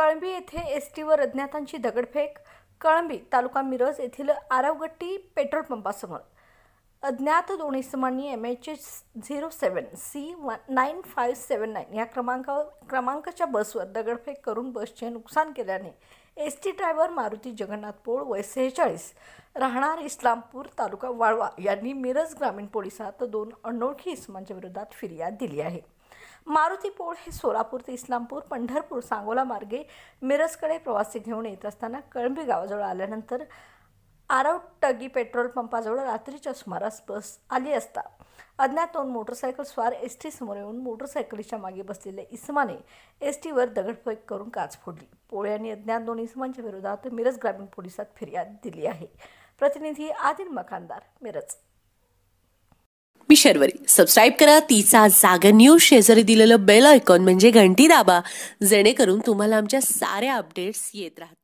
कळंबी येथे एस टीवर अज्ञातांची दगडफेक कळंबी तालुका मिरज येथील आरावगट्टी पेट्रोल पंपासमोर अज्ञात दोन्ही समानी M H H zero seven C one nine five seven nine या क्रमांका क्रमांकाच्या बसवर दगडफेक करून बसचे नुकसान केल्याने S T driver Maruti Jagannath Pol वय सेहेचाळीस राहणार इस्लामपूर तालुका वाळवा यांनी मिरज ग्रामीण पोलिसात दोन अनोळखी इसमांच्या विरोधात फिर्याद दिली आहे मारुती पोळ हे सोलापूर ते इस्लामपूर पंढरपूर सांगोला मार्गे मिरजकडे प्रवासी घेऊन येत असताना कळंबी गावाजवळ आल्यानंतर आरवटगी पेट्रोल पंपाजवळ रात्रीच्या सुमारास बस आली असता अज्ञात दोन मोटरसायकल स्वार एस टी समोर येऊन मोटरसायकलीच्या मागे बसलेल्या इसमाने एस टीवर दगडफेक करून काच फोडली पोळे यांनी अज्ञात दोन इसमांच्या विरोधात मिरज ग्रामीण पोलिसात फिर्याद दिली आहे प्रतिनिधी आदिल मकानदार मिरज मी शर्वरी सबस्क्राईब करा तिचा जागा न्यूज शेजारी दिलेलं बेल ऐकॉन म्हणजे घंटी दाबा जेणेकरून तुम्हाला आमच्या साऱ्या अपडेट्स येत राहतात